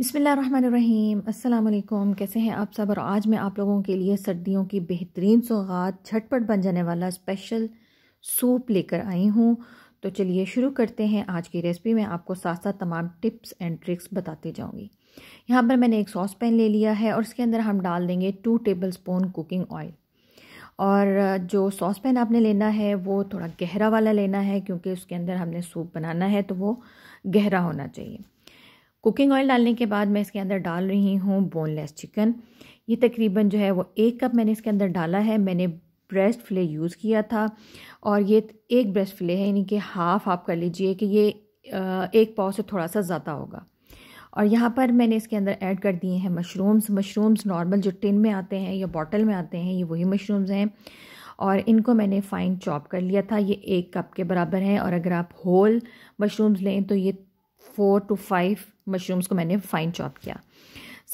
बिसमीम अल्लाम कैसे हैं आप सब और आज मैं आप लोगों के लिए सर्दियों की बेहतरीन सौगात झटपट बन जाने वाला स्पेशल सूप लेकर आई हूँ तो चलिए शुरू करते हैं आज की रेसिपी में आपको साथ साथ तमाम टिप्स एंड ट्रिक्स बताती जाऊँगी यहाँ पर मैंने एक सॉस पैन ले लिया है और इसके अंदर हम डाल देंगे two tablespoon cooking oil और जो सॉस पैन आपने लेना है वो थोड़ा गहरा वाला लेना है क्योंकि उसके अंदर हमने सूप बनाना है तो वो गहरा होना चाहिए कुकिंग ऑयल डालने के बाद मैं इसके अंदर डाल रही हूँ बोनलेस चिकन ये तकरीबन जो है वो एक कप मैंने इसके अंदर डाला है मैंने ब्रेस्ट फ्ले यूज़ किया था और ये एक ब्रेस्ट फ्ले है यानी कि हाफ़ आप कर लीजिए कि ये एक पाव से थोड़ा सा ज़्यादा होगा और यहाँ पर मैंने इसके अंदर ऐड कर दिए हैं मशरूम्स मशरूम्स नॉर्मल जो टिन में आते हैं या बॉटल में आते हैं ये वही मशरूम्स हैं और इनको मैंने फ़ाइन चॉप कर लिया था ये एक कप के बराबर है और अगर आप होल मशरूम्स लें तो ये फोर टू फाइव मशरूम्स को मैंने फाइन चॉप किया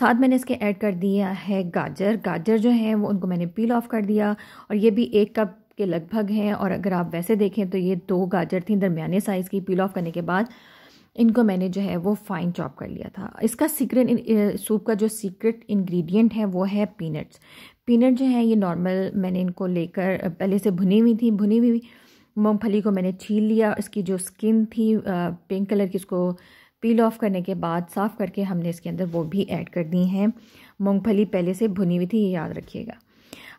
साथ मैंने इसके ऐड कर दिया है गाजर गाजर जो है वो उनको मैंने पील ऑफ कर दिया और ये भी एक कप के लगभग हैं और अगर आप वैसे देखें तो ये दो गाजर थी दरमियाने साइज़ की पील ऑफ करने के बाद इनको मैंने जो है वो फाइन चॉप कर लिया था इसका सीक्रेट सूप का जो सीक्रेट इंग्रेडिएंट है वो है पीनट्स पीनट जो है ये नॉर्मल मैंने इनको लेकर पहले से भुनी हुई थी भुनी हुई मूँगफली को मैंने छील लिया इसकी जो स्किन थी पिंक कलर की उसको पील ऑफ करने के बाद साफ़ करके हमने इसके अंदर वो भी ऐड कर दी हैं मूँगफली पहले से भुनी हुई थी ये याद रखिएगा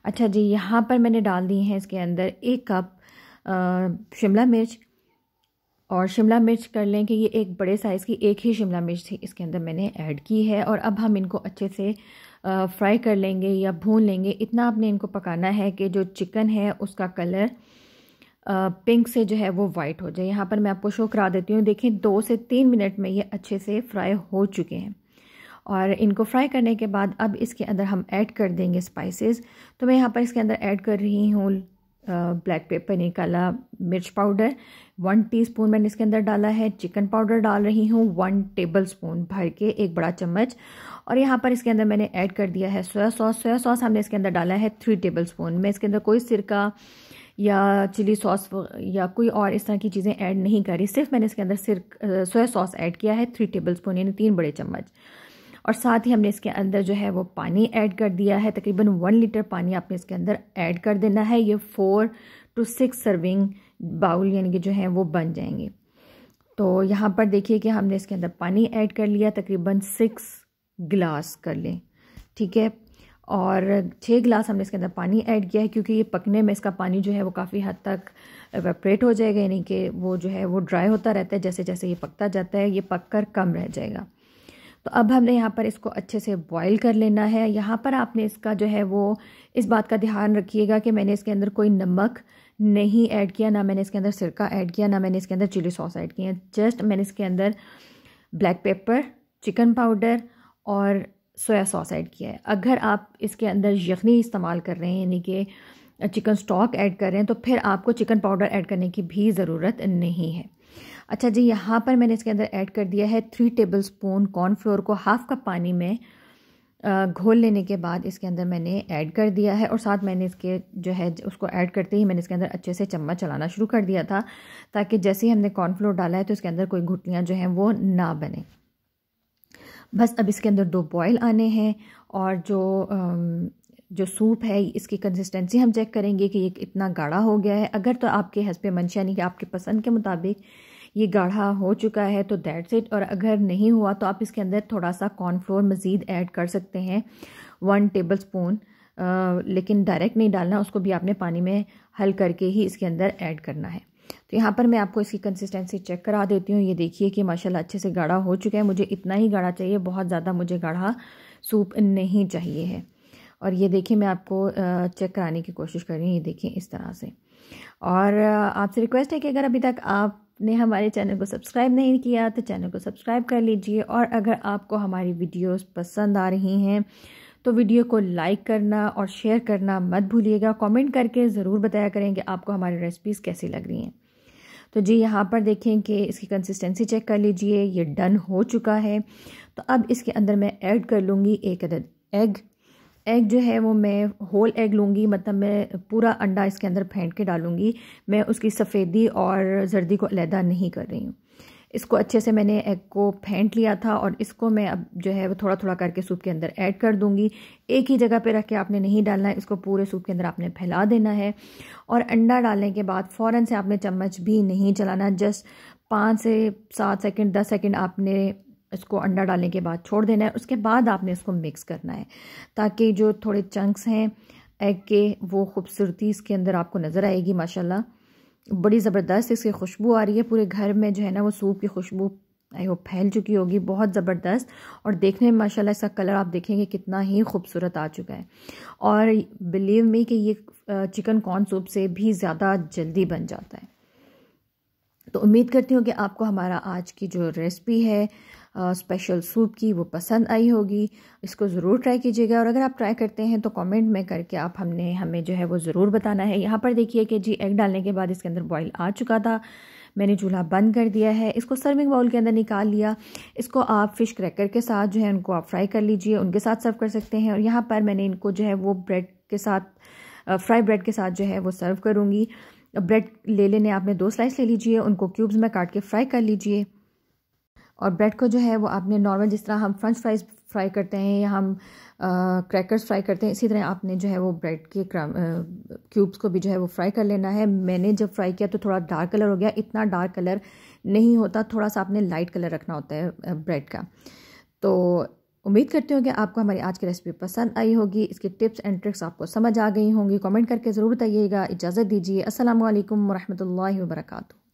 अच्छा जी यहाँ पर मैंने डाल दी हैं इसके अंदर एक कप शिमला मिर्च और शिमला मिर्च कर लें कि ये एक बड़े साइज़ की एक ही शिमला मिर्च थी इसके अंदर मैंने ऐड की है और अब हम इनको अच्छे से फ्राई कर लेंगे या भून लेंगे इतना आपने इनको पकाना है कि जो चिकन है उसका कलर पिंक से जो है वो वाइट हो जाए यहाँ पर मैं आपको शो करा देती हूँ देखें दो से तीन मिनट में ये अच्छे से फ्राई हो चुके हैं और इनको फ्राई करने के बाद अब इसके अंदर हम ऐड कर देंगे स्पाइसेस तो मैं यहाँ पर इसके अंदर ऐड कर रही हूँ ब्लैक पेपर नहीं काला मिर्च पाउडर वन टीस्पून मैंने इसके अंदर डाला है चिकन पाउडर डाल रही हूँ वन टेबल स्पून भर के एक बड़ा चम्मच और यहाँ पर इसके अंदर मैंने ऐड कर दिया है सोया सॉस सोया सॉस हमने इसके अंदर डाला है थ्री टेबल स्पून मैं इसके अंदर कोई सिरका या चिली सॉस या कोई और इस तरह की चीज़ें ऐड नहीं करी सिर्फ मैंने इसके अंदर सिर्फ सोया सॉस ऐड किया है थ्री टेबल स्पून यानी तीन बड़े चम्मच और साथ ही हमने इसके अंदर जो है वो पानी ऐड कर दिया है तकरीबन वन लीटर पानी आपने इसके अंदर ऐड कर देना है ये four to six serving bowl यानी कि जो है वो बन जाएंगे तो यहाँ पर देखिए कि हमने इसके अंदर पानी ऐड कर लिया तकरीबन सिक्स गिलास कर लें ठीक है और छः गिलास हमने इसके अंदर पानी ऐड किया है क्योंकि ये पकने में इसका पानी जो है वो काफ़ी हद तक वेपरेट हो जाएगा यानी कि वो जो है वो ड्राई होता रहता है जैसे जैसे ये पकता जाता है ये पक कर कम रह जाएगा तो अब हमने यहाँ पर इसको अच्छे से बॉईल कर लेना है यहाँ पर आपने इसका जो है वो इस बात का ध्यान रखिएगा कि मैंने इसके अंदर कोई नमक नहीं ऐड किया ना मैंने इसके अंदर सिरका ऐड किया ना मैंने इसके अंदर चिली सॉस ऐड किया जस्ट मैंने इसके अंदर ब्लैक पेपर चिकन पाउडर और सोया सॉस ऐड किया है अगर आप इसके अंदर यखनी इस्तेमाल कर रहे हैं यानी कि चिकन स्टॉक ऐड कर रहे हैं तो फिर आपको चिकन पाउडर ऐड करने की भी ज़रूरत नहीं है अच्छा जी यहाँ पर मैंने इसके अंदर ऐड कर दिया है थ्री टेबल स्पून कॉर्नफ्लोर को हाफ़ कप पानी में घोल लेने के बाद इसके अंदर मैंने ऐड कर दिया है और साथ मैंने इसके जो है उसको ऐड करते ही मैंने इसके अंदर अच्छे से चम्मच चलाना शुरू कर दिया था ताकि जैसे ही हमने कॉर्नफ्लोर डाला है तो इसके अंदर कोई घुटियाँ जो हैं वो ना बने बस अब इसके अंदर दो बॉयल आने हैं और जो जो सूप है इसकी कंसिस्टेंसी हम चेक करेंगे कि ये इतना गाढ़ा हो गया है अगर तो आपके हंसपे मंश यानी कि आपके पसंद के मुताबिक ये गाढ़ा हो चुका है तो दैट्स इट और अगर नहीं हुआ तो आप इसके अंदर थोड़ा सा कॉर्नफ्लोर मज़ीद ऐड कर सकते हैं वन टेबल स्पून लेकिन डायरेक्ट नहीं डालना उसको भी आपने पानी में हल करके ही इसके अंदर ऐड करना है तो यहाँ पर मैं आपको इसकी कंसिस्टेंसी चेक करा देती हूँ ये देखिए कि माशाल्लाह अच्छे से गाढ़ा हो चुका है मुझे इतना ही गाढ़ा चाहिए बहुत ज़्यादा मुझे गाढ़ा सूप नहीं चाहिए है और ये देखिए मैं आपको चेक कराने की कोशिश कर रही हूँ ये देखिए इस तरह से और आपसे रिक्वेस्ट है कि अगर अभी तक आप ने हमारे चैनल को सब्सक्राइब नहीं किया तो चैनल को सब्सक्राइब कर लीजिए और अगर आपको हमारी वीडियोस पसंद आ रही हैं तो वीडियो को लाइक करना और शेयर करना मत भूलिएगा कमेंट करके ज़रूर बताया करें कि आपको हमारी रेसिपीज़ कैसी लग रही हैं तो जी यहाँ पर देखें कि इसकी कंसिस्टेंसी चेक कर लीजिए ये डन हो चुका है तो अब इसके अंदर मैं ऐड कर लूँगी एक अदद एग एग जो है वो मैं होल एग लूँगी मतलब मैं पूरा अंडा इसके अंदर फेंट के डालूँगी मैं उसकी सफ़ेदी और जर्दी को अलहदा नहीं कर रही हूँ इसको अच्छे से मैंने एग को फेंट लिया था और इसको मैं अब जो है वो थोड़ा थोड़ा करके सूप के अंदर ऐड कर दूंगी एक ही जगह पे रख के आपने नहीं डालना है इसको पूरे सूप के अंदर आपने फैला देना है और अंडा डालने के बाद फ़ौर से आपने चम्मच भी नहीं चलाना जस्ट पाँच से सात सेकेंड दस सेकेंड आपने इसको अंडा डालने के बाद छोड़ देना है उसके बाद आपने इसको मिक्स करना है ताकि जो थोड़े चंक्स हैं एग के वो खूबसूरती इसके अंदर आपको नज़र आएगी माशाल्लाह बड़ी ज़बरदस्त इसकी खुशबू आ रही है पूरे घर में जो है ना वो सूप की खुशबू आई होप फैल चुकी होगी बहुत ज़बरदस्त और देखने में माशाल्लाह इसका कलर आप देखेंगे कितना ही खूबसूरत आ चुका है और बिलीव मी कि ये चिकन कॉर्न सूप से भी ज़्यादा जल्दी बन जाता है तो उम्मीद करती हूँ कि आपको हमारा आज की जो रेसिपी है स्पेशल सूप की वो पसंद आई होगी इसको ज़रूर ट्राई कीजिएगा और अगर आप ट्राई करते हैं तो कमेंट में करके आप हमने हमें जो है वो ज़रूर बताना है यहाँ पर देखिए कि जी एग डालने के बाद इसके अंदर बॉयल आ चुका था मैंने चूल्हा बंद कर दिया है इसको सर्विंग बाउल के अंदर निकाल लिया इसको आप फ़िश क्रैकर के साथ जो है उनको आप फ्राई कर लीजिए उनके साथ सर्व कर सकते हैं और यहाँ पर मैंने इनको जो है वो ब्रेड के साथ फ्राई ब्रेड के साथ जो है वो सर्व करूँगी ब्रेड ले लेने आपने दो स्लाइस ले लीजिए उनको क्यूब्स में काट के फ्राई कर लीजिए और ब्रेड को जो है वो आपने नॉर्मल जिस तरह हम फ्रेंच फ्राइज फ्राई करते हैं या हम क्रैकर्स फ्राई करते हैं इसी तरह आपने जो है वो ब्रेड के क्यूब्स को भी जो है वो फ्राई कर लेना है मैंने जब फ्राई किया तो थोड़ा डार्क कलर हो गया इतना डार्क कलर नहीं होता थोड़ा सा आपने लाइट कलर रखना होता है ब्रेड का तो उम्मीद करती हूँ कि आपको हमारी आज की रेसिपी पसंद आई होगी इसके टिप्स एंड ट्रिक्स आपको समझ आ गई होंगी कमेंट करके ज़रूर बताइएगा इजाज़त दीजिए असल वरहमल वर्का